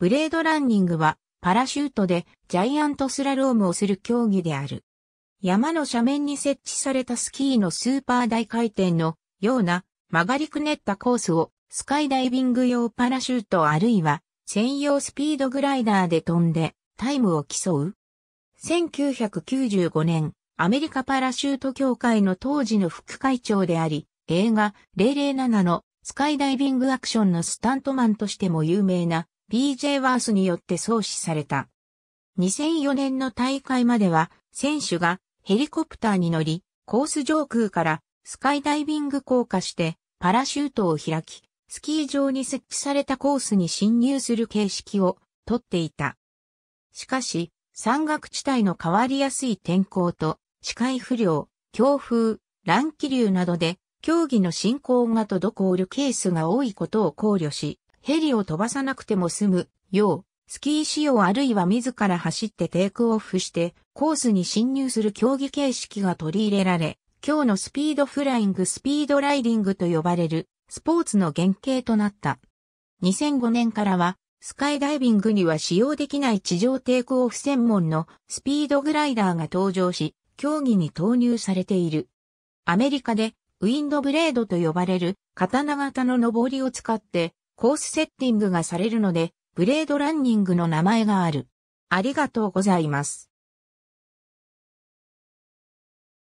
ブレードランニングはパラシュートでジャイアントスラロームをする競技である。山の斜面に設置されたスキーのスーパー大回転のような曲がりくねったコースをスカイダイビング用パラシュートあるいは専用スピードグライダーで飛んでタイムを競う。1995年、アメリカパラシュート協会の当時の副会長であり、映画007のスカイダイビングアクションのスタントマンとしても有名な BJ ワースによって創始された。2004年の大会までは、選手がヘリコプターに乗り、コース上空からスカイダイビング降下してパラシュートを開き、スキー場に設置されたコースに侵入する形式をとっていた。しかし、山岳地帯の変わりやすい天候と視界不良、強風、乱気流などで競技の進行が滞るケースが多いことを考慮し、ヘリを飛ばさなくても済むよう、スキー仕様あるいは自ら走ってテイクオフしてコースに侵入する競技形式が取り入れられ、今日のスピードフライングスピードライディングと呼ばれるスポーツの原型となった。2005年からはスカイダイビングには使用できない地上テイクオフ専門のスピードグライダーが登場し、競技に投入されている。アメリカでウィンドブレードと呼ばれる刀型の上りを使ってコースセッティングがされるので、ブレードランニングの名前がある。ありがとうございます。